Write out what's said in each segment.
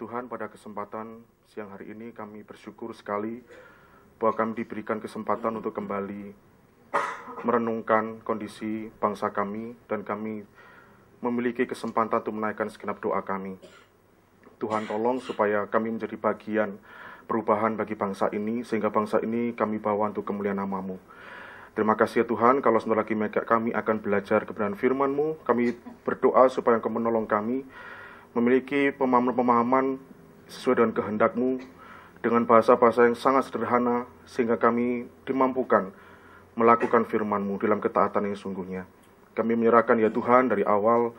Tuhan, pada kesempatan siang hari ini kami bersyukur sekali bahwa kami diberikan kesempatan untuk kembali merenungkan kondisi bangsa kami dan kami memiliki kesempatan untuk menaikkan segenap doa kami. Tuhan tolong supaya kami menjadi bagian perubahan bagi bangsa ini sehingga bangsa ini kami bawa untuk kemuliaan namamu. Terima kasih ya Tuhan, kalau sebentar lagi kami akan belajar kebenaran firman-Mu, kami berdoa supaya Engkau menolong kami, memiliki pemahaman-pemahaman sesuai dengan kehendakmu dengan bahasa-bahasa yang sangat sederhana sehingga kami dimampukan melakukan FirmanMu dalam ketaatan yang sungguhnya. Kami menyerahkan ya Tuhan dari awal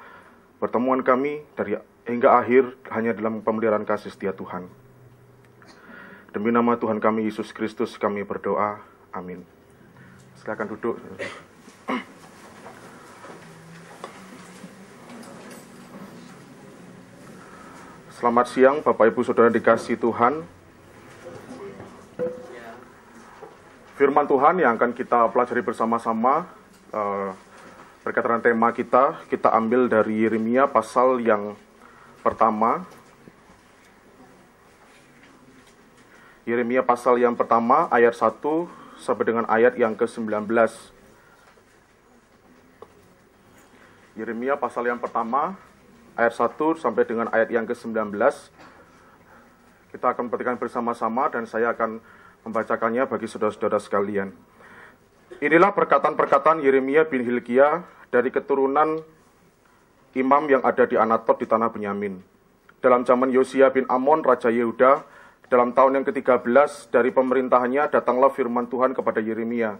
pertemuan kami dari hingga akhir hanya dalam pemeliharaan kasih setia Tuhan. Demi nama Tuhan kami Yesus Kristus kami berdoa. Amin. Silakan duduk. Selamat siang Bapak Ibu Saudara dikasih Tuhan. Firman Tuhan yang akan kita pelajari bersama-sama uh, eh, berkaitan tema kita, kita ambil dari Yeremia pasal yang pertama. Yeremia pasal yang pertama ayat 1 sampai dengan ayat yang ke-19. Yeremia pasal yang pertama ayat 1 sampai dengan ayat yang ke-19. Kita akan perhatikan bersama-sama dan saya akan membacakannya bagi saudara-saudara sekalian. Inilah perkataan-perkataan Yeremia bin Hilkia dari keturunan imam yang ada di Anatot di tanah Benyamin. Dalam zaman Yosia bin Amon, Raja Yehuda, dalam tahun yang ke-13 dari pemerintahannya datanglah firman Tuhan kepada Yeremia.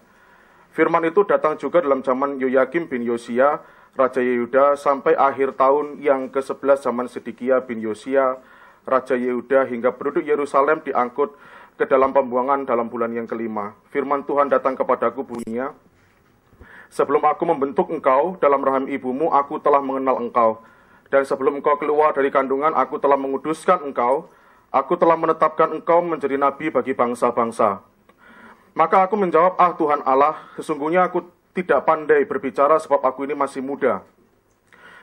Firman itu datang juga dalam zaman Yoyakim bin Yosia, Raja Yehuda sampai akhir tahun yang ke-11 zaman Sedikia bin Yosia, Raja Yehuda hingga penduduk Yerusalem diangkut ke dalam pembuangan dalam bulan yang kelima. Firman Tuhan datang kepadaku bunyinya, Sebelum aku membentuk engkau dalam rahim ibumu, aku telah mengenal engkau. Dan sebelum engkau keluar dari kandungan, aku telah menguduskan engkau. Aku telah menetapkan engkau menjadi nabi bagi bangsa-bangsa. Maka aku menjawab, ah Tuhan Allah, sesungguhnya aku tidak pandai berbicara sebab aku ini masih muda.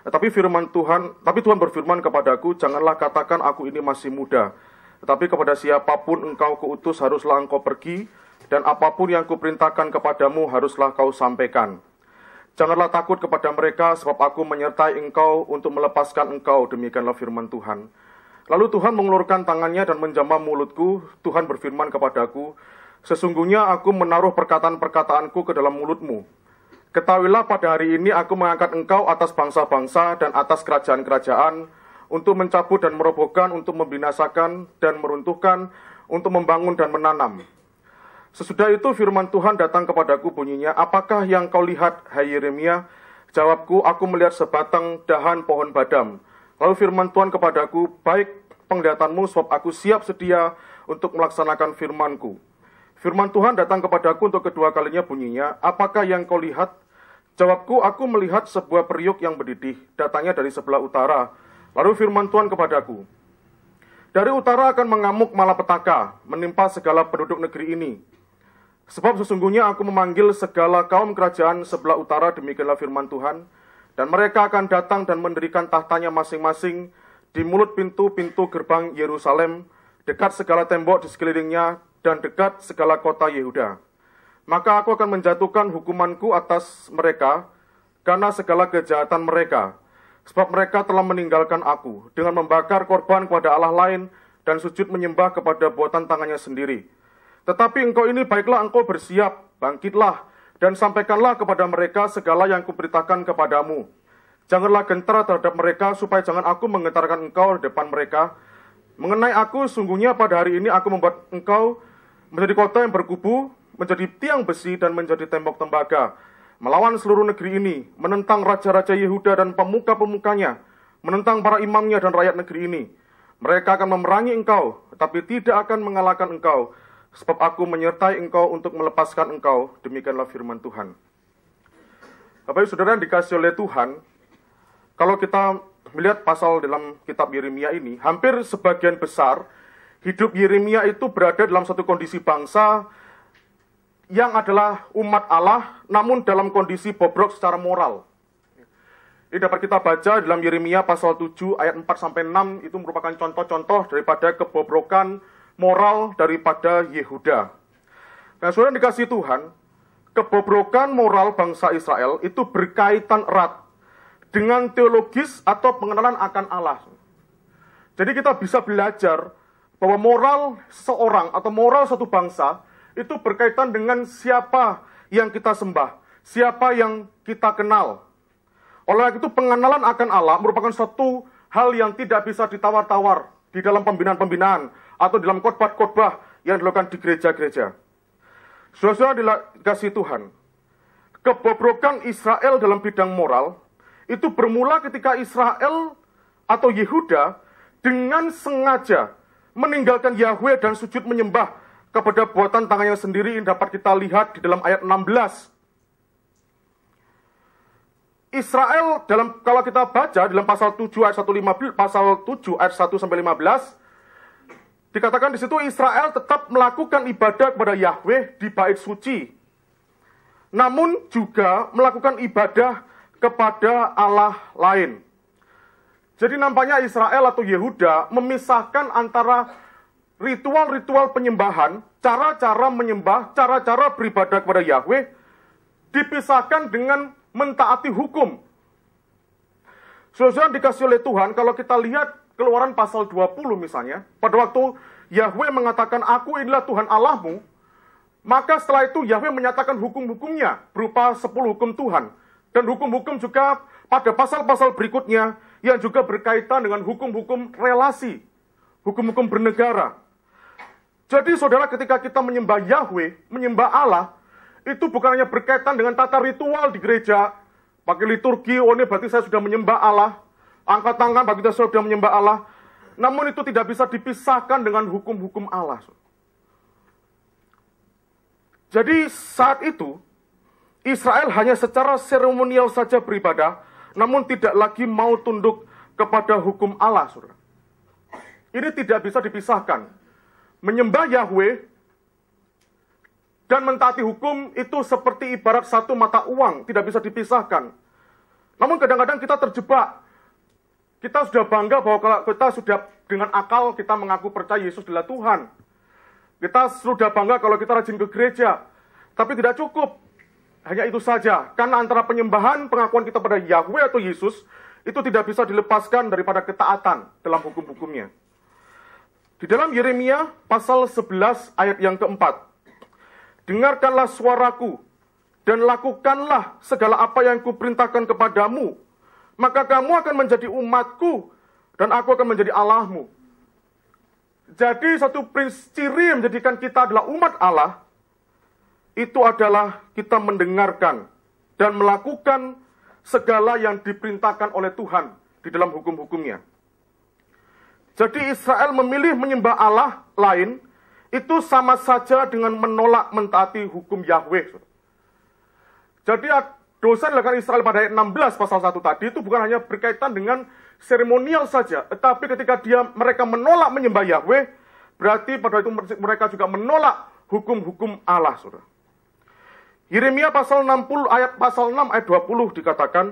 Tetapi firman Tuhan, tapi Tuhan berfirman kepadaku, janganlah katakan aku ini masih muda. Tetapi kepada siapapun engkau kuutus haruslah engkau pergi, dan apapun yang kuperintahkan kepadamu haruslah kau sampaikan. Janganlah takut kepada mereka, sebab aku menyertai engkau untuk melepaskan engkau, demikianlah firman Tuhan. Lalu Tuhan mengulurkan tangannya dan menjamah mulutku, Tuhan berfirman kepadaku, Sesungguhnya aku menaruh perkataan-perkataanku ke dalam mulutmu. Ketahuilah pada hari ini aku mengangkat engkau atas bangsa-bangsa dan atas kerajaan-kerajaan untuk mencabut dan merobohkan, untuk membinasakan dan meruntuhkan, untuk membangun dan menanam. Sesudah itu firman Tuhan datang kepadaku bunyinya, Apakah yang kau lihat, hai Yeremia? Jawabku, aku melihat sebatang dahan pohon badam. Lalu firman Tuhan kepadaku, Baik penglihatanmu, sebab aku siap sedia untuk melaksanakan firmanku. Firman Tuhan datang kepadaku untuk kedua kalinya bunyinya, apakah yang kau lihat? Jawabku, aku melihat sebuah periuk yang mendidih, datangnya dari sebelah utara. Lalu firman Tuhan kepadaku, dari utara akan mengamuk malapetaka, menimpa segala penduduk negeri ini. Sebab sesungguhnya aku memanggil segala kaum kerajaan sebelah utara, demikianlah firman Tuhan, dan mereka akan datang dan mendirikan tahtanya masing-masing di mulut pintu-pintu gerbang Yerusalem, dekat segala tembok di sekelilingnya, dan dekat segala kota Yehuda. Maka aku akan menjatuhkan hukumanku atas mereka karena segala kejahatan mereka, sebab mereka telah meninggalkan aku dengan membakar korban kepada Allah lain dan sujud menyembah kepada buatan tangannya sendiri. Tetapi engkau ini baiklah engkau bersiap, bangkitlah, dan sampaikanlah kepada mereka segala yang kuberitakan kepadamu. Janganlah gentar terhadap mereka, supaya jangan aku menggentarkan engkau di depan mereka. Mengenai aku, sungguhnya pada hari ini aku membuat engkau menjadi kota yang berkubu, menjadi tiang besi dan menjadi tembok tembaga, melawan seluruh negeri ini, menentang raja-raja Yehuda dan pemuka-pemukanya, menentang para imamnya dan rakyat negeri ini. Mereka akan memerangi engkau, tapi tidak akan mengalahkan engkau, sebab aku menyertai engkau untuk melepaskan engkau, demikianlah firman Tuhan. Bapak Ibu Saudara yang dikasih oleh Tuhan, kalau kita melihat pasal dalam kitab Yeremia ini, hampir sebagian besar hidup Yeremia itu berada dalam satu kondisi bangsa yang adalah umat Allah, namun dalam kondisi bobrok secara moral. Ini dapat kita baca dalam Yeremia pasal 7 ayat 4 sampai 6 itu merupakan contoh-contoh daripada kebobrokan moral daripada Yehuda. Nah, saudara dikasih Tuhan, kebobrokan moral bangsa Israel itu berkaitan erat dengan teologis atau pengenalan akan Allah. Jadi kita bisa belajar bahwa moral seorang atau moral satu bangsa itu berkaitan dengan siapa yang kita sembah, siapa yang kita kenal. Oleh itu pengenalan akan Allah merupakan satu hal yang tidak bisa ditawar-tawar di dalam pembinaan-pembinaan atau dalam khotbah-khotbah yang dilakukan di gereja-gereja. dengan dikasih Tuhan, kebobrokan Israel dalam bidang moral itu bermula ketika Israel atau Yehuda dengan sengaja meninggalkan Yahweh dan sujud menyembah kepada buatan tangannya sendiri yang dapat kita lihat di dalam ayat 16. Israel dalam kalau kita baca dalam pasal 7 ayat 15 pasal 7 ayat 1 sampai 15 dikatakan di situ Israel tetap melakukan ibadah kepada Yahweh di bait suci. Namun juga melakukan ibadah kepada Allah lain. Jadi nampaknya Israel atau Yehuda memisahkan antara ritual-ritual penyembahan, cara-cara menyembah, cara-cara beribadah kepada Yahweh, dipisahkan dengan mentaati hukum. Saudara dikasih oleh Tuhan, kalau kita lihat keluaran pasal 20 misalnya, pada waktu Yahweh mengatakan, aku inilah Tuhan Allahmu, maka setelah itu Yahweh menyatakan hukum-hukumnya berupa 10 hukum Tuhan. Dan hukum-hukum juga pada pasal-pasal berikutnya yang juga berkaitan dengan hukum-hukum relasi, hukum-hukum bernegara. Jadi saudara ketika kita menyembah Yahweh, menyembah Allah, itu bukan hanya berkaitan dengan tata ritual di gereja, pakai liturgi, oh ini berarti saya sudah menyembah Allah, angkat tangan berarti saya sudah menyembah Allah, namun itu tidak bisa dipisahkan dengan hukum-hukum Allah. Jadi saat itu Israel hanya secara seremonial saja beribadah, namun tidak lagi mau tunduk kepada hukum Allah, saudara. Ini tidak bisa dipisahkan. Menyembah Yahweh dan mentaati hukum itu seperti ibarat satu mata uang, tidak bisa dipisahkan. Namun kadang-kadang kita terjebak. Kita sudah bangga bahwa kalau kita sudah dengan akal kita mengaku percaya Yesus adalah Tuhan. Kita sudah bangga kalau kita rajin ke gereja, tapi tidak cukup. Hanya itu saja, karena antara penyembahan pengakuan kita pada Yahweh atau Yesus itu tidak bisa dilepaskan daripada ketaatan dalam hukum-hukumnya. Di dalam Yeremia pasal 11 ayat yang keempat, Dengarkanlah suaraku dan lakukanlah segala apa yang kuperintahkan kepadamu, maka kamu akan menjadi umatku dan aku akan menjadi Allahmu. Jadi satu prinsip ciri yang menjadikan kita adalah umat Allah itu adalah kita mendengarkan dan melakukan segala yang diperintahkan oleh Tuhan di dalam hukum-hukumnya. Jadi Israel memilih menyembah Allah lain, itu sama saja dengan menolak mentaati hukum Yahweh. Jadi dosa dilakukan Israel pada ayat 16 pasal 1 tadi itu bukan hanya berkaitan dengan seremonial saja, tetapi ketika dia mereka menolak menyembah Yahweh, berarti pada itu mereka juga menolak hukum-hukum Allah, Saudara. Yeremia pasal 60 ayat pasal 6 ayat 20 dikatakan,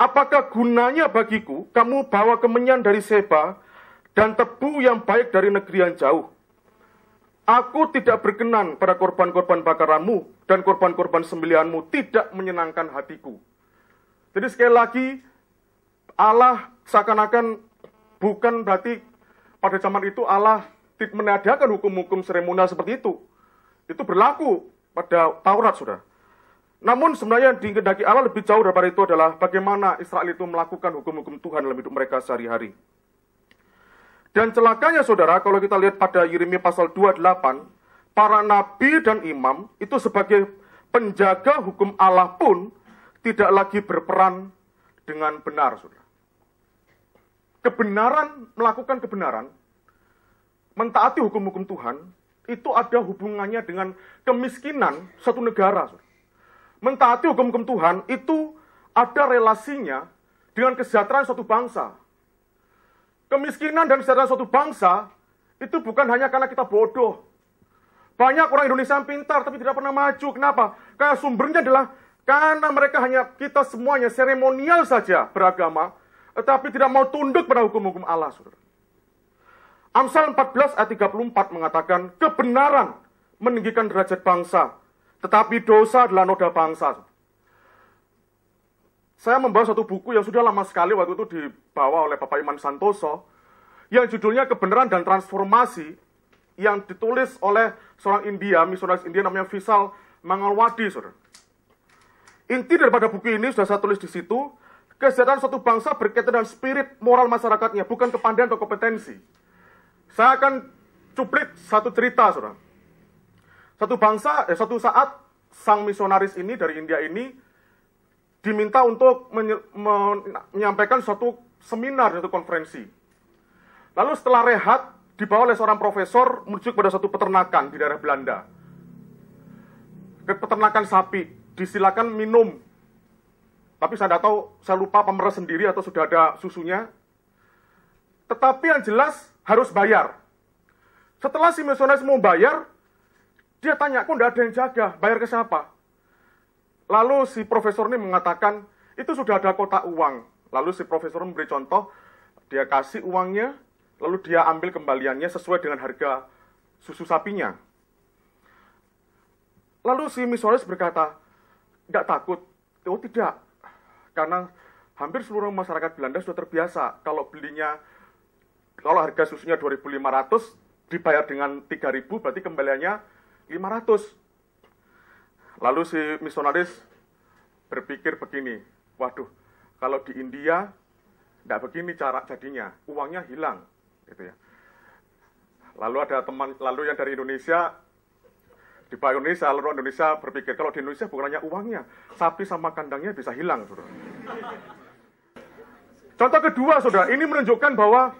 Apakah gunanya bagiku kamu bawa kemenyan dari Seba dan tebu yang baik dari negeri yang jauh? Aku tidak berkenan pada korban-korban bakaranmu dan korban-korban sembelihanmu tidak menyenangkan hatiku. Jadi sekali lagi Allah seakan-akan bukan berarti pada zaman itu Allah tidak meniadakan hukum-hukum seremonial seperti itu. Itu berlaku pada Taurat sudah. Namun sebenarnya yang dikehendaki Allah lebih jauh daripada itu adalah bagaimana Israel itu melakukan hukum-hukum Tuhan dalam hidup mereka sehari-hari. Dan celakanya saudara, kalau kita lihat pada Yeremia pasal 28, para nabi dan imam itu sebagai penjaga hukum Allah pun tidak lagi berperan dengan benar, saudara. Kebenaran, melakukan kebenaran, mentaati hukum-hukum Tuhan, itu ada hubungannya dengan kemiskinan satu negara. Mentaati hukum-hukum Tuhan itu ada relasinya dengan kesejahteraan suatu bangsa. Kemiskinan dan kesejahteraan suatu bangsa itu bukan hanya karena kita bodoh. Banyak orang Indonesia yang pintar tapi tidak pernah maju. Kenapa? Karena sumbernya adalah karena mereka hanya kita semuanya seremonial saja beragama, tetapi tidak mau tunduk pada hukum-hukum Allah, saudara. Amsal 14 ayat 34 mengatakan kebenaran meninggikan derajat bangsa, tetapi dosa adalah noda bangsa. Saya membawa satu buku yang sudah lama sekali waktu itu dibawa oleh Bapak Iman Santoso yang judulnya Kebenaran dan Transformasi yang ditulis oleh seorang India, misionaris India namanya Visal Mangalwadi, saudara. Inti daripada buku ini sudah saya tulis di situ, kesejahteraan suatu bangsa berkaitan dengan spirit moral masyarakatnya, bukan kepandaian atau kompetensi. Saya akan cuplik satu cerita, saudara. Satu bangsa, eh, satu saat sang misionaris ini dari India ini diminta untuk menye menyampaikan suatu seminar, suatu konferensi. Lalu setelah rehat, dibawa oleh seorang profesor menuju kepada suatu peternakan di daerah Belanda. Ke peternakan sapi, disilakan minum. Tapi saya tidak tahu, saya lupa pemeras sendiri atau sudah ada susunya. Tetapi yang jelas, harus bayar. Setelah si misionaris mau bayar, dia tanya, kok nggak ada yang jaga, bayar ke siapa? Lalu si profesor ini mengatakan, itu sudah ada kotak uang. Lalu si profesor memberi contoh, dia kasih uangnya, lalu dia ambil kembaliannya sesuai dengan harga susu sapinya. Lalu si misionaris berkata, nggak takut. Oh tidak, karena hampir seluruh masyarakat Belanda sudah terbiasa kalau belinya kalau harga susunya 2.500 dibayar dengan 3.000 berarti kembaliannya 500. Lalu si misionaris berpikir begini, waduh, kalau di India tidak begini cara jadinya, uangnya hilang, gitu ya. Lalu ada teman, lalu yang dari Indonesia di Pak Indonesia, lalu Indonesia berpikir kalau di Indonesia bukan hanya uangnya, sapi sama kandangnya bisa hilang, Contoh kedua, saudara, ini menunjukkan bahwa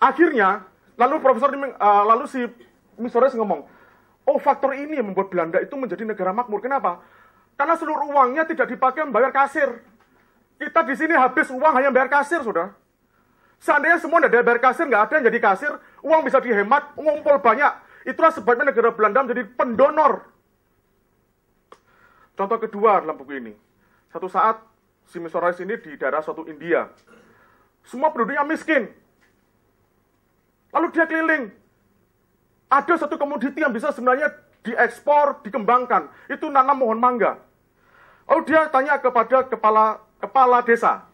Akhirnya, lalu profesor uh, lalu si Misores ngomong, oh faktor ini yang membuat Belanda itu menjadi negara makmur. Kenapa? Karena seluruh uangnya tidak dipakai membayar kasir. Kita di sini habis uang hanya bayar kasir, sudah. Seandainya semua tidak bayar kasir, nggak ada yang jadi kasir, uang bisa dihemat, ngumpul banyak. Itulah sebabnya negara Belanda menjadi pendonor. Contoh kedua dalam buku ini. Satu saat, si misores ini di daerah suatu India. Semua penduduknya miskin, Lalu dia keliling. Ada satu komoditi yang bisa sebenarnya diekspor, dikembangkan. Itu nanam mohon mangga. Lalu oh, dia tanya kepada kepala kepala desa.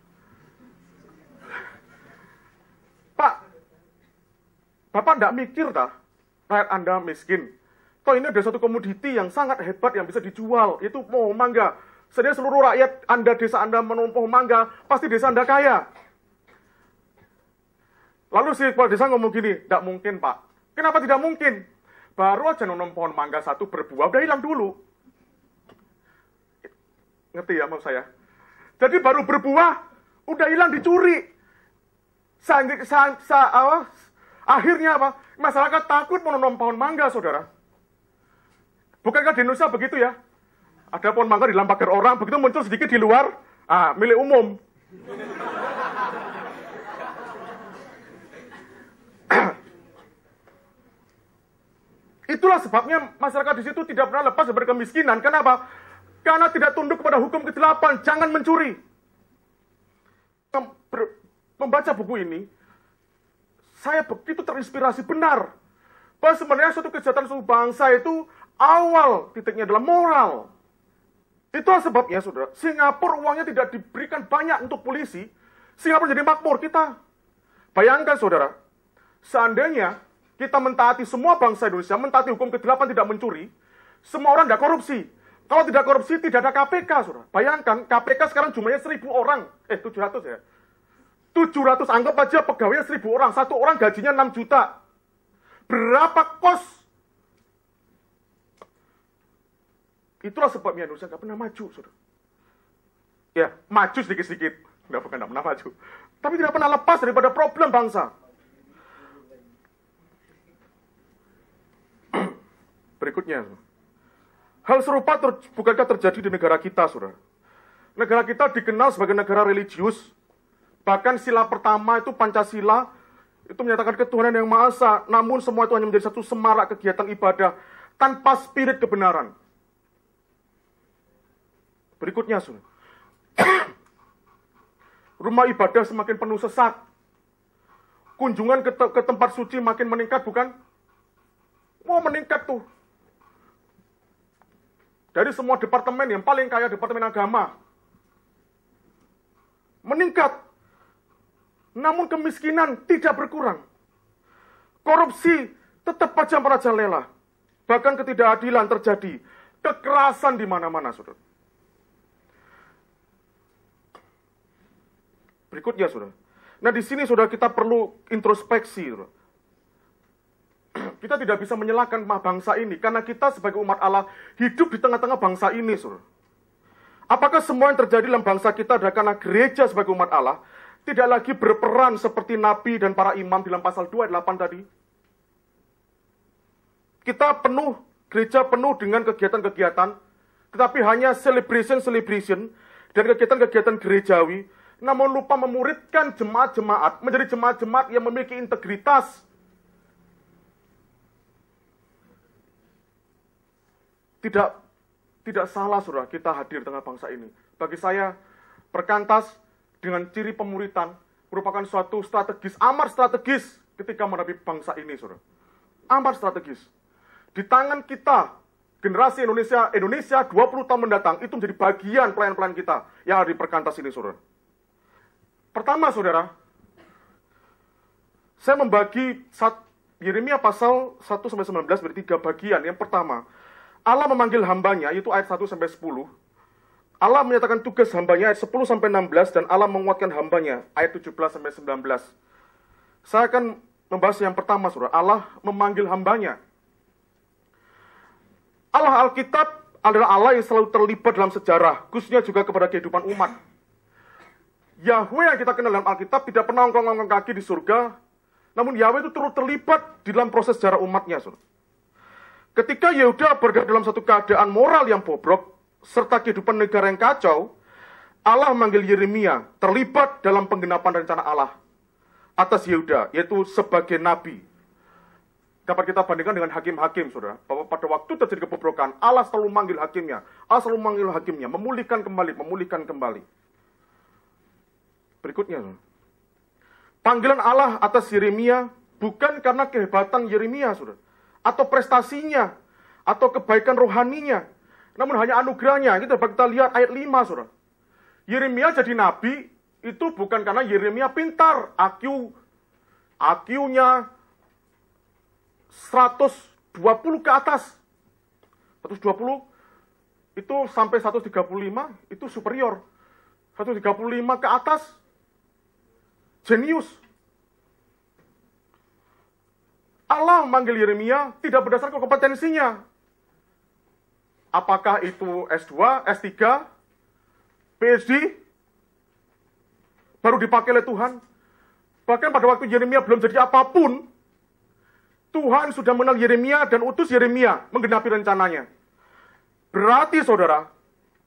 Pak, Bapak tidak mikir tak? Rakyat Anda miskin. Toh ini ada satu komoditi yang sangat hebat yang bisa dijual, itu mohon mangga. Sedia seluruh rakyat Anda, desa Anda menumpuh mangga, pasti desa Anda kaya. Lalu si kepala desa ngomong gini, tidak mungkin pak. Kenapa tidak mungkin? Baru aja nonton pohon mangga satu berbuah, udah hilang dulu. Ngerti ya maksud saya? Jadi baru berbuah, udah hilang dicuri. Sang, sang, sa, oh, akhirnya apa? Masyarakat takut menanam pohon mangga, saudara. Bukankah di Indonesia begitu ya? Ada pohon mangga dilampakan orang, begitu muncul sedikit di luar, ah, milik umum. Itulah sebabnya masyarakat di situ tidak pernah lepas dari kemiskinan. Kenapa? Karena tidak tunduk kepada hukum kecelakaan. jangan mencuri. Membaca buku ini, saya begitu terinspirasi benar. Bahwa sebenarnya suatu kejahatan suatu bangsa itu awal titiknya adalah moral. Itulah sebabnya, saudara. Singapura uangnya tidak diberikan banyak untuk polisi. Singapura jadi makmur kita. Bayangkan, saudara. Seandainya kita mentaati semua bangsa Indonesia, mentaati hukum ke-8 tidak mencuri, semua orang tidak korupsi. Kalau tidak korupsi, tidak ada KPK, saudara. Bayangkan, KPK sekarang jumlahnya 1.000 orang. Eh, 700 ya. 700, anggap aja pegawainya 1.000 orang. Satu orang gajinya 6 juta. Berapa kos? Itulah sebabnya Indonesia nggak pernah maju, saudara. Ya, maju sedikit-sedikit. Nggak, pernah, nggak pernah maju. Tapi tidak pernah lepas daripada problem bangsa. berikutnya. Hal serupa ter, bukankah terjadi di negara kita, saudara? Negara kita dikenal sebagai negara religius, bahkan sila pertama itu Pancasila, itu menyatakan ketuhanan yang Maha Esa, namun semua itu hanya menjadi satu semarak kegiatan ibadah tanpa spirit kebenaran. Berikutnya, saudara. Rumah ibadah semakin penuh sesak. Kunjungan ke, te ke tempat suci makin meningkat, bukan? Mau meningkat tuh dari semua departemen yang paling kaya departemen agama meningkat namun kemiskinan tidak berkurang korupsi tetap pajak merajalela bahkan ketidakadilan terjadi kekerasan di mana-mana saudara berikutnya saudara nah di sini saudara kita perlu introspeksi saudara kita tidak bisa menyalahkan bangsa ini karena kita sebagai umat Allah hidup di tengah-tengah bangsa ini, Saudara. Apakah semua yang terjadi dalam bangsa kita adalah karena gereja sebagai umat Allah tidak lagi berperan seperti nabi dan para imam dalam pasal 2 ayat 8 tadi? Kita penuh, gereja penuh dengan kegiatan-kegiatan, tetapi hanya celebration-celebration dan kegiatan-kegiatan gerejawi, namun lupa memuridkan jemaat-jemaat menjadi jemaat-jemaat yang memiliki integritas, Tidak tidak salah Saudara kita hadir tengah bangsa ini. Bagi saya perkantas dengan ciri pemuritan merupakan suatu strategis amar strategis ketika menghadapi bangsa ini Saudara. amar strategis. Di tangan kita generasi Indonesia Indonesia 20 tahun mendatang itu menjadi bagian pelayan-pelayan kita yang ada di perkantas ini Saudara. Pertama Saudara, saya membagi Yeremia pasal 1 sampai 19 menjadi tiga bagian. Yang pertama, Allah memanggil hambanya, yaitu ayat 1 sampai 10. Allah menyatakan tugas hambanya ayat 10 sampai 16 dan Allah menguatkan hambanya ayat 17 sampai 19. Saya akan membahas yang pertama Saudara, Allah memanggil hambanya. Allah Alkitab adalah Allah yang selalu terlibat dalam sejarah, khususnya juga kepada kehidupan umat. Yahweh yang kita kenal dalam Alkitab tidak pernah ongkong-ongkong kaki di surga, namun Yahweh itu terus terlibat di dalam proses sejarah umatnya. Saudara. Ketika Yehuda berada dalam satu keadaan moral yang bobrok, serta kehidupan negara yang kacau, Allah manggil Yeremia terlibat dalam penggenapan rencana Allah atas Yehuda, yaitu sebagai nabi. Dapat kita bandingkan dengan hakim-hakim, saudara. Bahwa pada waktu terjadi kebobrokan, Allah selalu manggil hakimnya. Allah selalu manggil hakimnya, memulihkan kembali, memulihkan kembali. Berikutnya, panggilan Allah atas Yeremia bukan karena kehebatan Yeremia, saudara atau prestasinya, atau kebaikan rohaninya, namun hanya anugerahnya. Kita gitu, kita lihat ayat 5, Saudara. Yeremia jadi nabi itu bukan karena Yeremia pintar, IQ IQ-nya 120 ke atas. 120 itu sampai 135 itu superior. 135 ke atas jenius. Allah manggil Yeremia tidak berdasarkan kompetensinya. Apakah itu S2, S3, PhD, baru dipakai oleh Tuhan. Bahkan pada waktu Yeremia belum jadi apapun, Tuhan sudah menang Yeremia dan utus Yeremia menggenapi rencananya. Berarti saudara,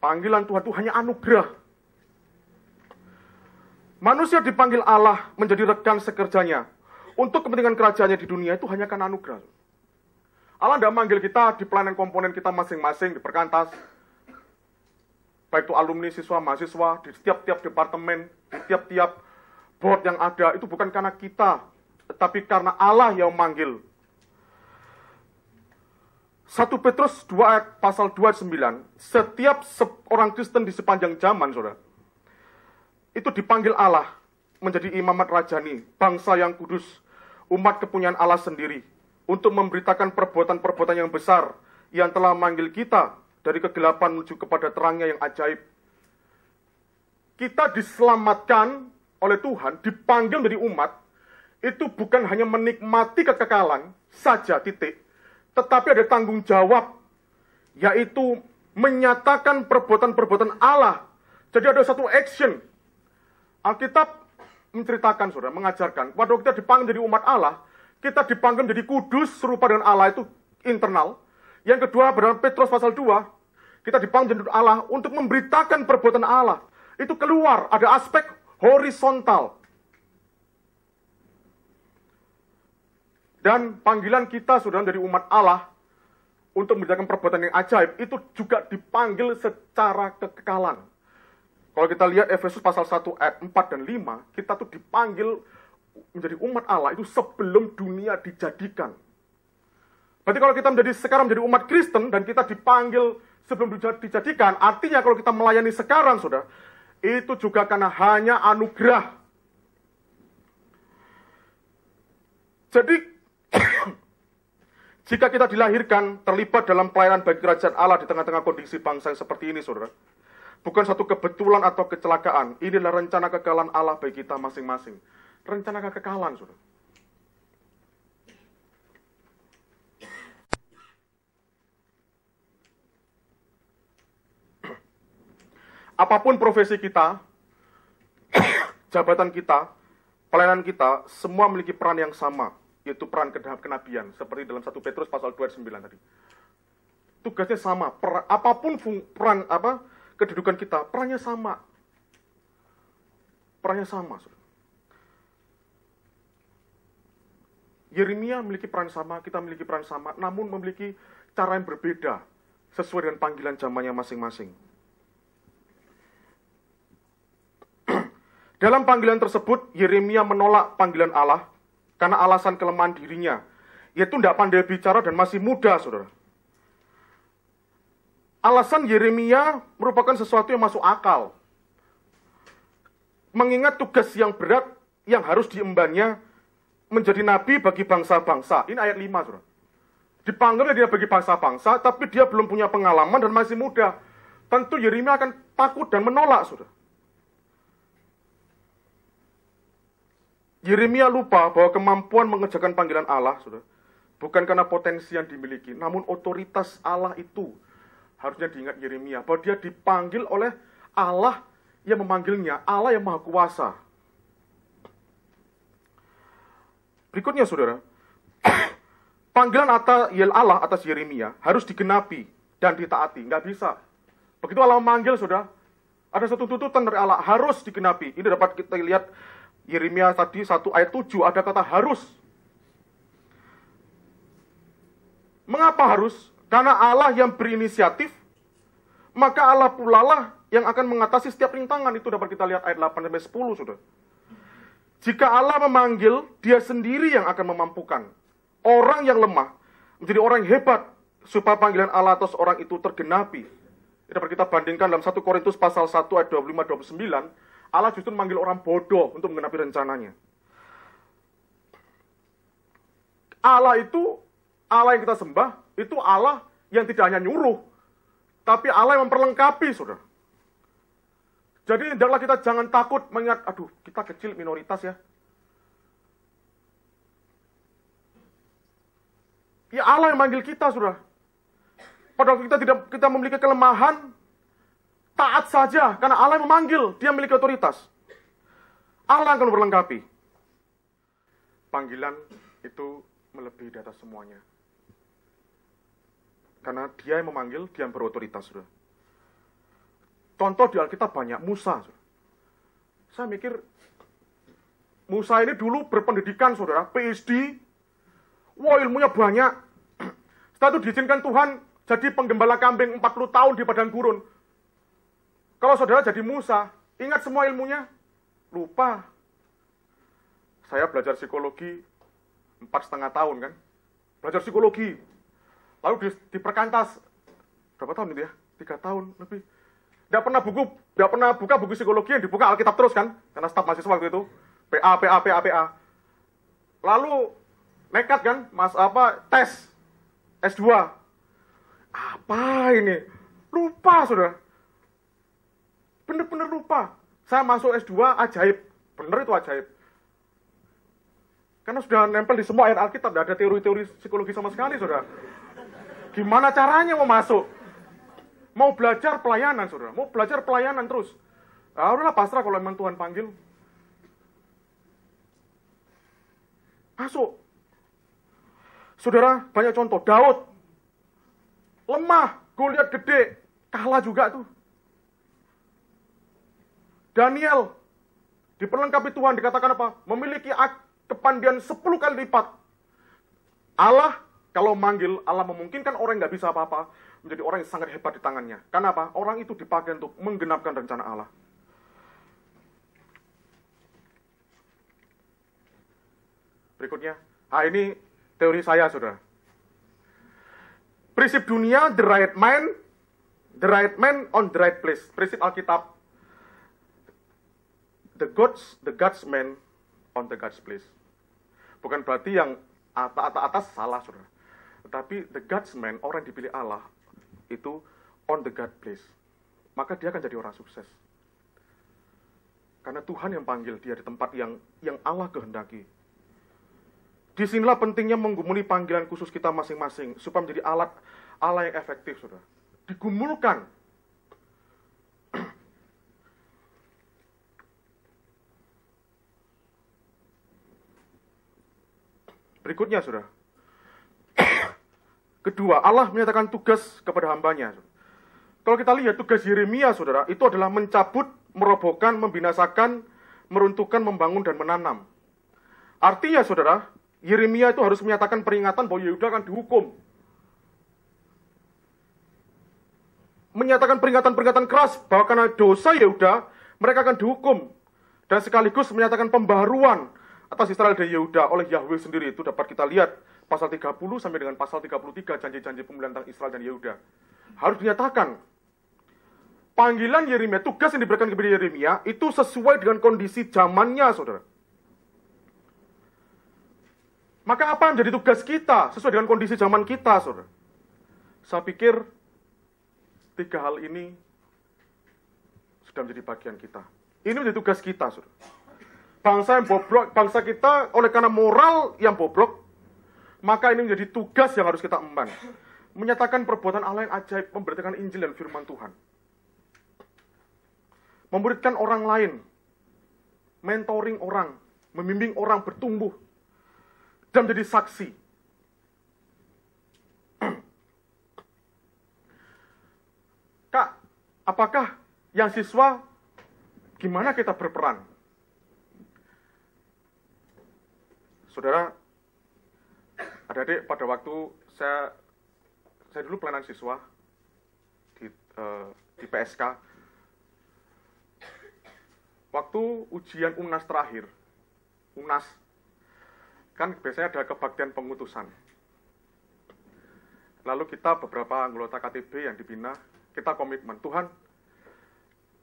panggilan Tuhan itu hanya anugerah. Manusia dipanggil Allah menjadi rekan sekerjanya, untuk kepentingan kerajaannya di dunia itu hanya karena anugerah. Allah tidak manggil kita di pelayanan komponen kita masing-masing di perkantas, baik itu alumni, siswa, mahasiswa, di setiap-tiap departemen, di tiap-tiap board yang ada, itu bukan karena kita, tapi karena Allah yang manggil. 1 Petrus 2 ayat pasal 29, setiap orang Kristen di sepanjang zaman, saudara, itu dipanggil Allah menjadi imamat rajani, bangsa yang kudus, umat kepunyaan Allah sendiri untuk memberitakan perbuatan-perbuatan yang besar yang telah manggil kita dari kegelapan menuju kepada terangnya yang ajaib. Kita diselamatkan oleh Tuhan, dipanggil dari umat, itu bukan hanya menikmati kekekalan saja titik, tetapi ada tanggung jawab, yaitu menyatakan perbuatan-perbuatan Allah. Jadi ada satu action. Alkitab menceritakan saudara, mengajarkan Waktu kita dipanggil jadi umat Allah, kita dipanggil jadi kudus serupa dengan Allah itu internal. Yang kedua dalam Petrus pasal 2, kita dipanggil jadi Allah untuk memberitakan perbuatan Allah. Itu keluar, ada aspek horizontal. Dan panggilan kita saudara dari umat Allah untuk menjaga perbuatan yang ajaib itu juga dipanggil secara kekekalan. Kalau kita lihat Efesus pasal 1 ayat 4 dan 5, kita tuh dipanggil menjadi umat Allah itu sebelum dunia dijadikan. Berarti kalau kita menjadi sekarang menjadi umat Kristen dan kita dipanggil sebelum dijadikan, artinya kalau kita melayani sekarang, sudah itu juga karena hanya anugerah. Jadi, jika kita dilahirkan terlibat dalam pelayanan bagi kerajaan Allah di tengah-tengah kondisi bangsa yang seperti ini, saudara, Bukan satu kebetulan atau kecelakaan. Ini adalah rencana kekalan Allah bagi kita masing-masing. Rencana kekekalan, saudara. Apapun profesi kita, jabatan kita, pelayanan kita, semua memiliki peran yang sama, yaitu peran kenabian, seperti dalam satu Petrus pasal 29 tadi. Tugasnya sama, per, apapun fung, peran apa kedudukan kita, perannya sama. Perannya sama. Yeremia memiliki peran sama, kita memiliki peran sama, namun memiliki cara yang berbeda sesuai dengan panggilan zamannya masing-masing. Dalam panggilan tersebut, Yeremia menolak panggilan Allah karena alasan kelemahan dirinya, yaitu tidak pandai bicara dan masih muda, saudara. Alasan Yeremia merupakan sesuatu yang masuk akal. Mengingat tugas yang berat yang harus diembannya menjadi nabi bagi bangsa-bangsa. Ini ayat 5, Surah. Dipanggilnya dia bagi bangsa-bangsa, tapi dia belum punya pengalaman dan masih muda. Tentu Yeremia akan takut dan menolak, Surah. Yeremia lupa bahwa kemampuan mengerjakan panggilan Allah, sudah bukan karena potensi yang dimiliki, namun otoritas Allah itu Harusnya diingat Yeremia bahwa dia dipanggil oleh Allah yang memanggilnya, Allah yang Maha Kuasa. Berikutnya saudara, panggilan atas Allah atas Yeremia harus digenapi dan ditaati, nggak bisa. Begitu Allah memanggil saudara, ada satu tuntutan dari Allah harus digenapi. Ini dapat kita lihat Yeremia tadi satu ayat 7 ada kata harus. Mengapa harus? Karena Allah yang berinisiatif, maka Allah pula lah yang akan mengatasi setiap rintangan. Itu dapat kita lihat ayat 8 sampai 10, sudah. Jika Allah memanggil, dia sendiri yang akan memampukan. Orang yang lemah menjadi orang yang hebat supaya panggilan Allah atas orang itu tergenapi. Ini dapat kita bandingkan dalam 1 Korintus pasal 1 ayat 25 29, Allah justru memanggil orang bodoh untuk menggenapi rencananya. Allah itu Allah yang kita sembah itu Allah yang tidak hanya nyuruh, tapi Allah yang memperlengkapi, saudara. Jadi hendaklah kita jangan takut mengingat, aduh kita kecil minoritas ya. Ya Allah yang manggil kita, saudara. Padahal kita tidak kita memiliki kelemahan, taat saja karena Allah yang memanggil, Dia memiliki otoritas. Allah akan memperlengkapi. Panggilan itu melebihi di atas semuanya. Karena dia yang memanggil, dia yang berotoritas. Sudah. Contoh di Alkitab banyak, Musa. Sudah. Saya mikir, Musa ini dulu berpendidikan, saudara, PhD. Wah, ilmunya banyak. Setelah itu diizinkan Tuhan jadi penggembala kambing 40 tahun di padang gurun. Kalau saudara jadi Musa, ingat semua ilmunya? Lupa. Saya belajar psikologi empat setengah tahun kan. Belajar psikologi, lalu di diperkantas berapa tahun itu ya tiga tahun lebih tidak pernah buku tidak pernah buka buku psikologi yang dibuka Alkitab terus kan karena staf mahasiswa waktu itu PA PA PA PA lalu nekat kan mas apa tes S2 apa ini lupa sudah bener-bener lupa saya masuk S2 ajaib bener itu ajaib karena sudah nempel di semua ayat Alkitab, tidak ada teori-teori psikologi sama sekali, saudara. Gimana caranya mau masuk? Mau belajar pelayanan, saudara. Mau belajar pelayanan terus. Ah, udahlah pasrah kalau memang Tuhan panggil. Masuk. Saudara, banyak contoh. Daud. Lemah. Goliat gede. Kalah juga tuh. Daniel. Diperlengkapi Tuhan. Dikatakan apa? Memiliki kepandian 10 kali lipat. Allah kalau manggil, Allah memungkinkan orang nggak bisa apa-apa menjadi orang yang sangat hebat di tangannya. Kenapa? Orang itu dipakai untuk menggenapkan rencana Allah. Berikutnya, ah ini teori saya, sudah Prinsip dunia, the right man, the right man on the right place. Prinsip Alkitab, the gods, the God's man on the God's place. Bukan berarti yang atas-atas salah, saudara tetapi the God's man, orang yang dipilih Allah, itu on the God place. Maka dia akan jadi orang sukses. Karena Tuhan yang panggil dia di tempat yang yang Allah kehendaki. Disinilah pentingnya menggumuli panggilan khusus kita masing-masing supaya menjadi alat Allah yang efektif, sudah. Digumulkan. Berikutnya, sudah. Kedua, Allah menyatakan tugas kepada hambanya. Kalau kita lihat tugas Yeremia, saudara, itu adalah mencabut, merobohkan, membinasakan, meruntuhkan, membangun, dan menanam. Artinya, saudara, Yeremia itu harus menyatakan peringatan bahwa Yehuda akan dihukum. Menyatakan peringatan-peringatan keras bahwa karena dosa Yehuda, mereka akan dihukum. Dan sekaligus menyatakan pembaruan atas Israel dan Yehuda oleh Yahweh sendiri. Itu dapat kita lihat pasal 30 sampai dengan pasal 33 janji-janji pemulihan tentang Israel dan Yehuda. Harus dinyatakan panggilan Yeremia, tugas yang diberikan kepada Yeremia itu sesuai dengan kondisi zamannya, saudara. Maka apa yang menjadi tugas kita sesuai dengan kondisi zaman kita, saudara? Saya pikir tiga hal ini sudah menjadi bagian kita. Ini menjadi tugas kita, saudara. Bangsa yang bobrok, bangsa kita oleh karena moral yang bobrok, maka ini menjadi tugas yang harus kita emban. Menyatakan perbuatan Allah yang ajaib, memberitakan Injil dan firman Tuhan. memberitakan orang lain, mentoring orang, membimbing orang bertumbuh, dan menjadi saksi. Kak, apakah yang siswa, gimana kita berperan? Saudara, ada adik pada waktu saya saya dulu pelayanan siswa di uh, di PSK waktu ujian UNAS terakhir UNAS kan biasanya ada kebaktian pengutusan lalu kita beberapa anggota KTB yang dibina kita komitmen Tuhan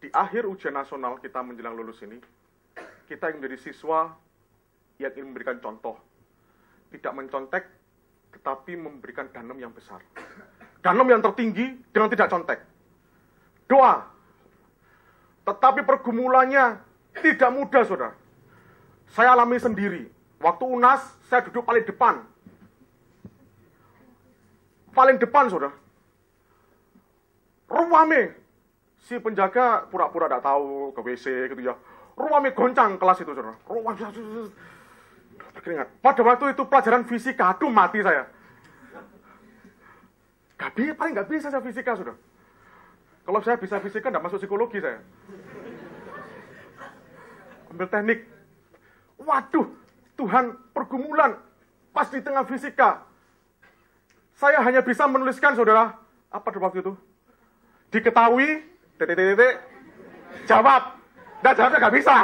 di akhir ujian nasional kita menjelang lulus ini kita yang menjadi siswa yang ingin memberikan contoh tidak mencontek, tetapi memberikan danam yang besar. Danam yang tertinggi dengan tidak contek. Doa. Tetapi pergumulannya tidak mudah, saudara. Saya alami sendiri. Waktu UNAS, saya duduk paling depan. Paling depan, saudara. Ruame. Si penjaga pura-pura tidak tahu, ke WC gitu ya. Ruame goncang kelas itu, saudara. Ruame keringat. Pada waktu itu pelajaran fisika, aduh mati saya. Gak bisa, paling gak bisa saya fisika sudah. Kalau saya bisa fisika, gak masuk psikologi saya. Ambil teknik. Waduh, Tuhan pergumulan. Pas di tengah fisika. Saya hanya bisa menuliskan, saudara. Apa di waktu itu? Diketahui, titik, titik, jawab. Dan jawabnya gak bisa.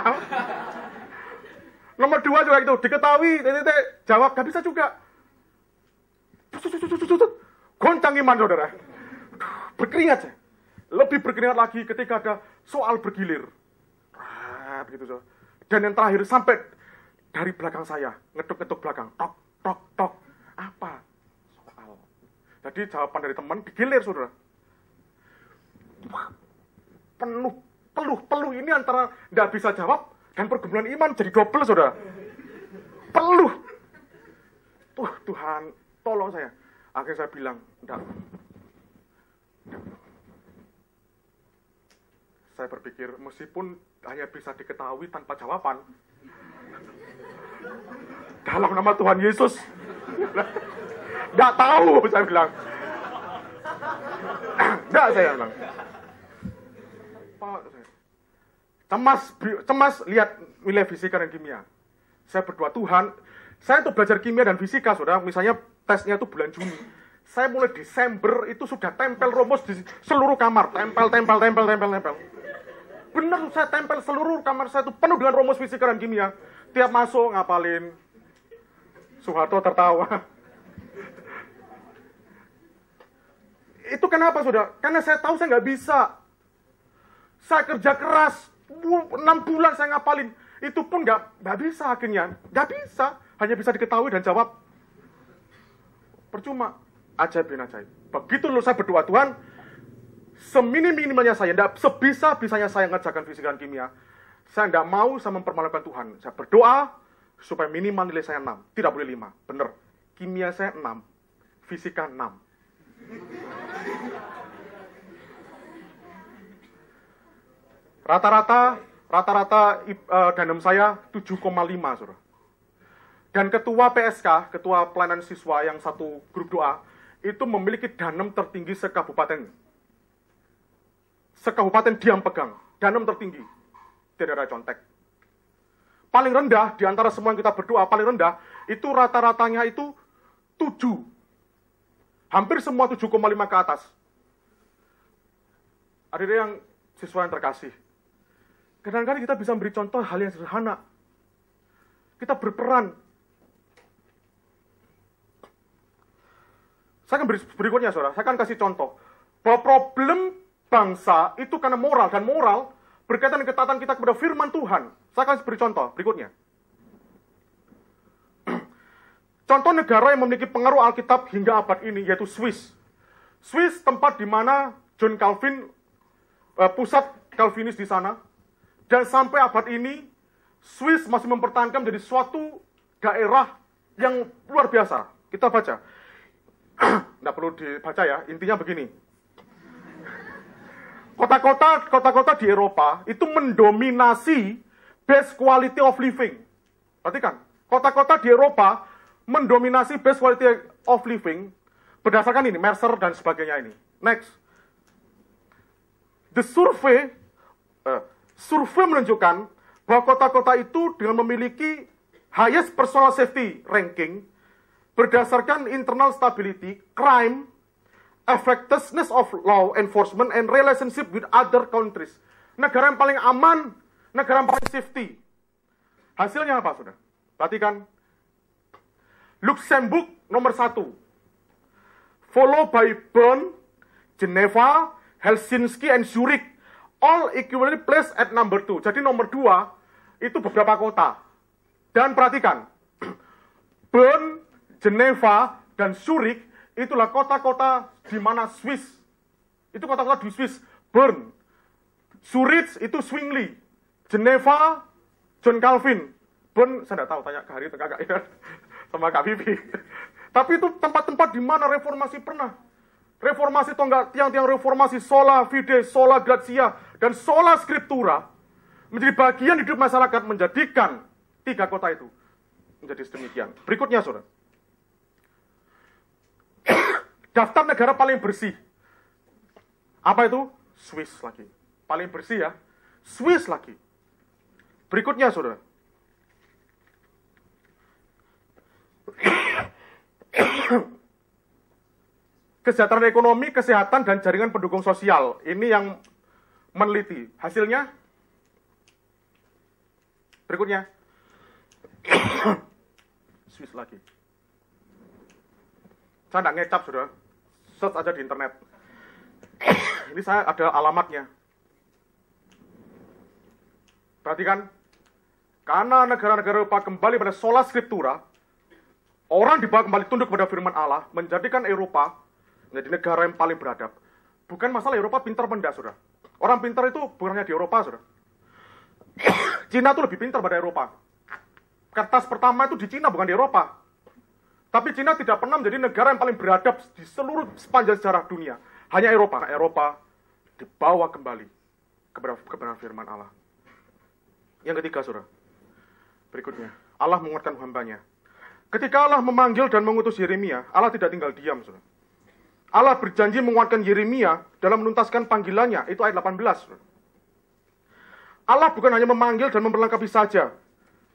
Nomor dua juga gitu, diketahui, titik, jawab, gak bisa juga. Goncang iman saudara. Berkeringat saya. Lebih berkeringat lagi ketika ada soal bergilir. Begitu, saudara. Dan yang terakhir, sampai dari belakang saya, ngetuk-ngetuk belakang, tok, tok, tok. Apa? Soal. Jadi jawaban dari teman digilir, saudara. Penuh, peluh, peluh ini antara gak bisa jawab, dan pergumulan iman jadi double, saudara. Perlu. Tuh, Tuhan, tolong saya. Akhirnya saya bilang, enggak. Saya berpikir, meskipun hanya bisa diketahui tanpa jawaban, dalam nama Tuhan Yesus, enggak tahu, saya bilang. Enggak, saya bilang. Pak, Cemas, cemas lihat wilayah fisika dan kimia. Saya berdoa Tuhan, saya tuh belajar kimia dan fisika, saudara. Misalnya tesnya itu bulan Juni. Saya mulai Desember itu sudah tempel rumus di seluruh kamar. Tempel, tempel, tempel, tempel, tempel. benar saya tempel seluruh kamar saya itu penuh dengan rumus fisika dan kimia. Tiap masuk ngapalin. suharto tertawa. Itu kenapa, sudah Karena saya tahu saya nggak bisa. Saya kerja keras, 6 bulan saya ngapalin. Itu pun nggak nggak bisa akhirnya. Nggak bisa. Hanya bisa diketahui dan jawab. Percuma. Ajaib bin ajaib. Begitu lulus saya berdoa Tuhan, seminim-minimalnya saya, nggak sebisa-bisanya saya ngerjakan fisika dan kimia, saya nggak mau sama mempermalukan Tuhan. Saya berdoa supaya minimal nilai saya 6. Tidak boleh 5. Bener. Kimia saya 6. Fisika 6. Rata-rata rata-rata uh, danem saya 7,5, Saudara. Dan ketua PSK, ketua pelayanan siswa yang satu grup doa, itu memiliki danem tertinggi sekabupaten. Sekabupaten diam pegang, danem tertinggi di daerah Contek. Paling rendah di antara semua yang kita berdoa, paling rendah itu rata-ratanya itu 7. Hampir semua 7,5 ke atas. Ada yang siswa yang terkasih, Kadang-kadang kita bisa memberi contoh hal yang sederhana. Kita berperan. Saya akan beri berikutnya, saudara. Saya akan kasih contoh. Bahwa problem bangsa itu karena moral. Dan moral berkaitan dengan ketatan kita kepada firman Tuhan. Saya akan beri contoh berikutnya. Contoh negara yang memiliki pengaruh Alkitab hingga abad ini yaitu Swiss. Swiss tempat di mana John Calvin, eh, pusat Calvinis di sana, dan sampai abad ini, Swiss masih mempertahankan menjadi suatu daerah yang luar biasa. Kita baca. Nggak perlu dibaca ya, intinya begini. Kota-kota kota-kota di Eropa itu mendominasi best quality of living. Perhatikan, kota-kota di Eropa mendominasi best quality of living berdasarkan ini, Mercer dan sebagainya ini. Next. The survey, uh, survei menunjukkan bahwa kota-kota itu dengan memiliki highest personal safety ranking berdasarkan internal stability, crime, effectiveness of law enforcement and relationship with other countries. Negara yang paling aman, negara yang paling safety. Hasilnya apa, sudah? Perhatikan. Luxembourg nomor satu. Follow by Bern, Geneva, Helsinki, and Zurich all equivalent place at number 2. Jadi nomor 2 itu beberapa kota. Dan perhatikan, Bern, Geneva, dan Zurich itulah kota-kota di mana Swiss. Itu kota-kota di Swiss. Bern, Zurich itu Swingli, Geneva, John Calvin. Bern, saya tidak tahu, tanya ke hari itu kakak ya. Sama Kak Vivi. Tapi itu tempat-tempat di mana reformasi pernah. Reformasi tonggak enggak, tiang-tiang reformasi, sola fide, sola gratia, dan sola scriptura menjadi bagian hidup masyarakat menjadikan tiga kota itu menjadi sedemikian. Berikutnya, saudara. Daftar negara paling bersih. Apa itu? Swiss lagi. Paling bersih ya. Swiss lagi. Berikutnya, saudara. Kesejahteraan ekonomi, kesehatan, dan jaringan pendukung sosial. Ini yang meneliti. Hasilnya berikutnya. Swiss lagi. Saya nggak ngecap, sudah. Search aja di internet. Ini saya ada alamatnya. Perhatikan, karena negara-negara Eropa kembali pada sola scriptura, orang dibawa kembali tunduk kepada firman Allah, menjadikan Eropa menjadi negara yang paling beradab. Bukan masalah Eropa pintar benda, sudah. Orang pintar itu bukannya di Eropa, saudara. Cina itu lebih pintar pada Eropa. Kertas pertama itu di Cina, bukan di Eropa. Tapi Cina tidak pernah menjadi negara yang paling beradab di seluruh sepanjang sejarah dunia. Hanya Eropa. Nah, Eropa dibawa kembali kebenaran firman Allah. Yang ketiga, saudara. Berikutnya, Allah menguatkan hambanya. Ketika Allah memanggil dan mengutus Yeremia, Allah tidak tinggal diam, saudara. Allah berjanji menguatkan Yeremia dalam menuntaskan panggilannya, itu ayat 18. Allah bukan hanya memanggil dan memperlengkapi saja,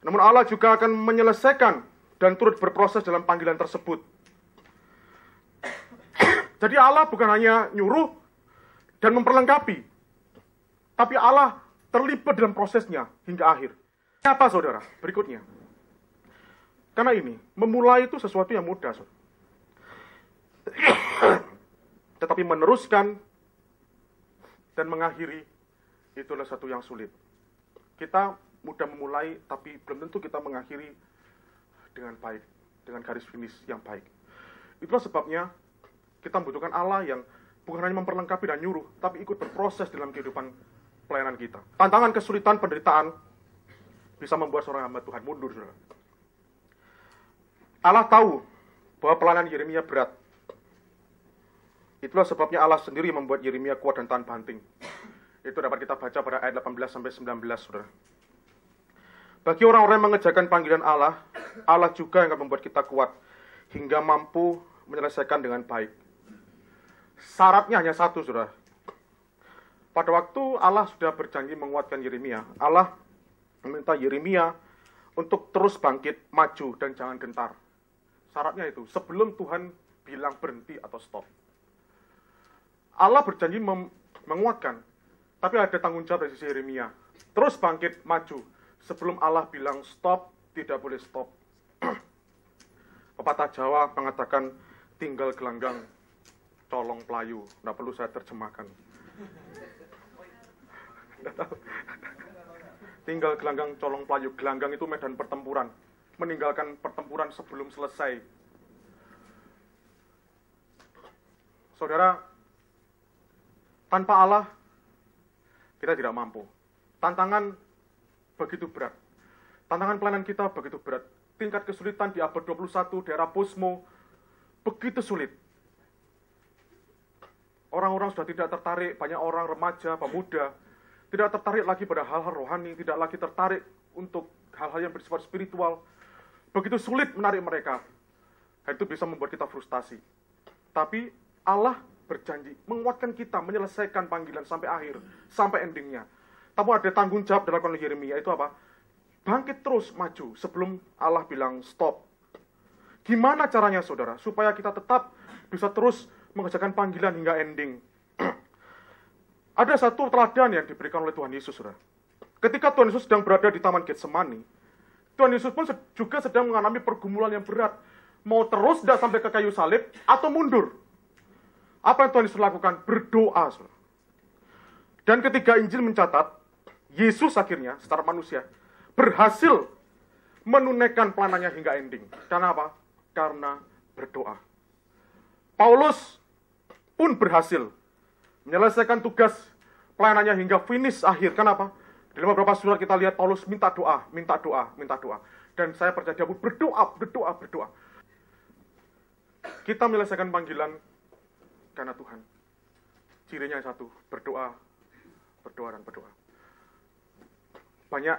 namun Allah juga akan menyelesaikan dan turut berproses dalam panggilan tersebut. Jadi Allah bukan hanya nyuruh dan memperlengkapi, tapi Allah terlibat dalam prosesnya hingga akhir. Apa saudara? Berikutnya. Karena ini, memulai itu sesuatu yang mudah. tetapi meneruskan dan mengakhiri itulah satu yang sulit. Kita mudah memulai, tapi belum tentu kita mengakhiri dengan baik, dengan garis finish yang baik. Itulah sebabnya kita membutuhkan Allah yang bukan hanya memperlengkapi dan nyuruh, tapi ikut berproses dalam kehidupan pelayanan kita. Tantangan, kesulitan, penderitaan bisa membuat seorang hamba Tuhan mundur. Allah tahu bahwa pelayanan Yeremia berat, Itulah sebabnya Allah sendiri membuat Yeremia kuat dan tahan banting. Itu dapat kita baca pada ayat 18 sampai 19, Saudara. Bagi orang-orang yang mengejarkan panggilan Allah, Allah juga yang akan membuat kita kuat hingga mampu menyelesaikan dengan baik. Syaratnya hanya satu, Saudara. Pada waktu Allah sudah berjanji menguatkan Yeremia, Allah meminta Yeremia untuk terus bangkit, maju, dan jangan gentar. Syaratnya itu, sebelum Tuhan bilang berhenti atau stop. Allah berjanji menguatkan, tapi ada tanggung jawab dari sisi Yeremia. Terus bangkit, maju. Sebelum Allah bilang stop, tidak boleh stop. Pepatah Jawa mengatakan tinggal gelanggang, colong pelayu. Tidak perlu saya terjemahkan. tinggal gelanggang, colong pelayu. Gelanggang itu medan pertempuran. Meninggalkan pertempuran sebelum selesai. Saudara, tanpa Allah, kita tidak mampu. Tantangan begitu berat. Tantangan pelayanan kita begitu berat. Tingkat kesulitan di abad 21, di era posmo, begitu sulit. Orang-orang sudah tidak tertarik, banyak orang remaja, pemuda, tidak tertarik lagi pada hal-hal rohani, tidak lagi tertarik untuk hal-hal yang bersifat spiritual. Begitu sulit menarik mereka. itu bisa membuat kita frustasi. Tapi Allah berjanji menguatkan kita menyelesaikan panggilan sampai akhir, sampai endingnya. Tapi ada tanggung jawab dalam oleh Yeremia itu apa? Bangkit terus maju sebelum Allah bilang stop. Gimana caranya saudara supaya kita tetap bisa terus mengerjakan panggilan hingga ending? ada satu teladan yang diberikan oleh Tuhan Yesus, saudara. Ketika Tuhan Yesus sedang berada di Taman Getsemani, Tuhan Yesus pun juga sedang mengalami pergumulan yang berat. Mau terus tidak sampai ke kayu salib atau mundur. Apa yang Tuhan Yesus lakukan? Berdoa. Saudara. Dan ketiga Injil mencatat, Yesus akhirnya secara manusia berhasil menunaikan plananya hingga ending. Karena apa? Karena berdoa. Paulus pun berhasil menyelesaikan tugas pelayanannya hingga finish akhir. Kenapa? Di dalam beberapa surat kita lihat Paulus minta doa, minta doa, minta doa. Dan saya percaya dia berdoa, berdoa, berdoa. Kita menyelesaikan panggilan karena Tuhan. Cirinya satu, berdoa, berdoa dan berdoa. Banyak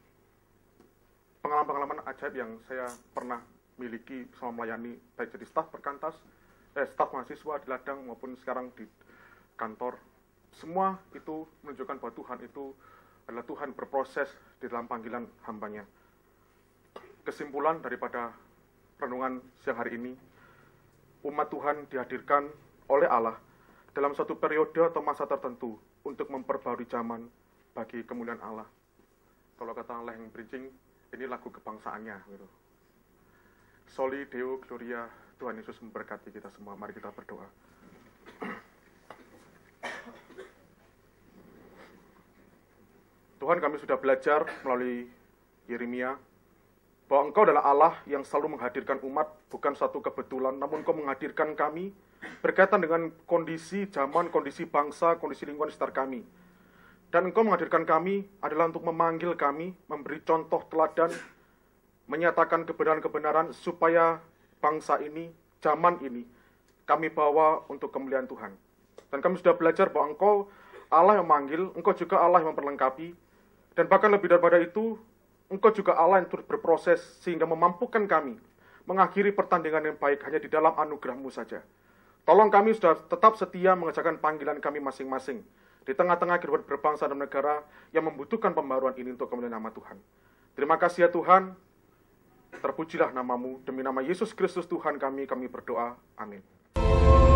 pengalaman-pengalaman ajaib yang saya pernah miliki selama melayani baik jadi staf perkantas, eh, staf mahasiswa di ladang maupun sekarang di kantor. Semua itu menunjukkan bahwa Tuhan itu adalah Tuhan berproses di dalam panggilan hambanya. Kesimpulan daripada renungan siang hari ini, umat Tuhan dihadirkan oleh Allah dalam suatu periode atau masa tertentu untuk memperbarui zaman bagi kemuliaan Allah. Kalau kata Allah yang Bridging, ini lagu kebangsaannya. Gitu. Soli Deo Gloria, Tuhan Yesus memberkati kita semua. Mari kita berdoa. Tuhan kami sudah belajar melalui Yeremia bahwa engkau adalah Allah yang selalu menghadirkan umat, bukan satu kebetulan, namun engkau menghadirkan kami berkaitan dengan kondisi zaman, kondisi bangsa, kondisi lingkungan sekitar kami. Dan engkau menghadirkan kami adalah untuk memanggil kami, memberi contoh teladan, menyatakan kebenaran-kebenaran supaya bangsa ini, zaman ini, kami bawa untuk kemuliaan Tuhan. Dan kami sudah belajar bahwa engkau Allah yang memanggil, engkau juga Allah yang memperlengkapi, dan bahkan lebih daripada itu, Engkau juga Allah yang turut berproses sehingga memampukan kami mengakhiri pertandingan yang baik hanya di dalam anugerahmu saja. Tolong kami sudah tetap setia mengerjakan panggilan kami masing-masing di tengah-tengah kehidupan berbangsa dan negara yang membutuhkan pembaruan ini untuk kemuliaan nama Tuhan. Terima kasih ya Tuhan. Terpujilah namamu. Demi nama Yesus Kristus Tuhan kami, kami berdoa. Amin.